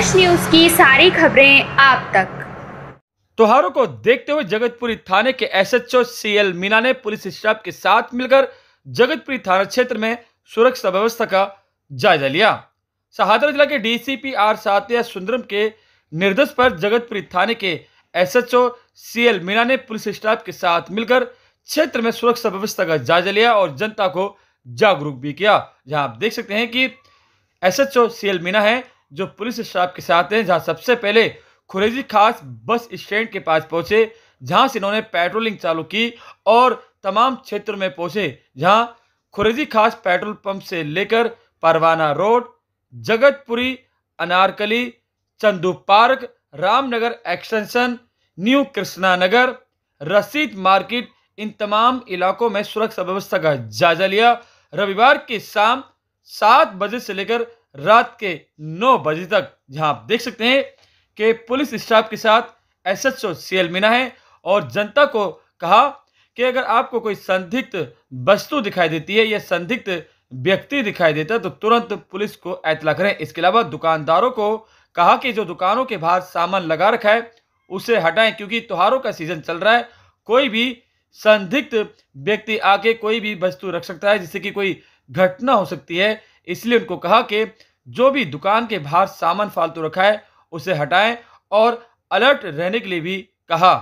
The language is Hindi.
फ्रेश न्यूज की सारी खबरें आप तक त्योहारों को देखते हुए जगतपुरी थाने के एसएचओ सीएल मीना ने पुलिस स्टाफ के साथ मिलकर जगतपुरी थाना क्षेत्र में सुरक्षा व्यवस्था का जायजा लिया सहादरा जिला के डीसीपी आर सातिया सुंदरम के निर्देश पर जगतपुरी थाने के एसएचओ सीएल मीना ने पुलिस स्टाफ के साथ मिलकर क्षेत्र में सुरक्षा व्यवस्था का जायजा लिया और जनता को जागरूक भी किया जहां आप देख सकते हैं कि एसएचओ सीएल मीना है जो पुलिस स्टाफ के साथ हैं जहां सबसे पहले खुरेजी खास बस स्टैंड के पास पहुंचे जहां से इन्होंने पेट्रोलिंग चालू की और तमाम क्षेत्र में पहुंचे जहां खुरेजी खास पेट्रोल पंप से लेकर Parwana road Jagatpuri Anarkali Chandu park Ramnagar extension new Krishna Nagar Rasheed market इन तमाम इलाकों में सुरक्षा व्यवस्था का जायजा लिया रविवार की शाम सात बजे से लेकर रात के नौ बजे तक जहां आप देख सकते हैं कि पुलिस स्टाफ के साथ एस एच ओ मीना है और जनता को कहा कि अगर आपको कोई संदिग्ध वस्तु दिखाई देती है या संदिग्ध व्यक्ति दिखाई देता है तो तुरंत पुलिस को ऐतला करें इसके अलावा दुकानदारों को कहा कि जो दुकानों के बाहर सामान लगा रखा है उसे हटाएं क्योंकि त्योहारों का सीजन चल रहा है कोई भी संदिग्ध व्यक्ति आके कोई भी वस्तु रख सकता है जिससे कि कोई घटना हो सकती है इसलिए उनको कहा कि जो भी दुकान के बाहर सामान फालतू रखा है उसे हटाएं और अलर्ट रहने के लिए भी कहा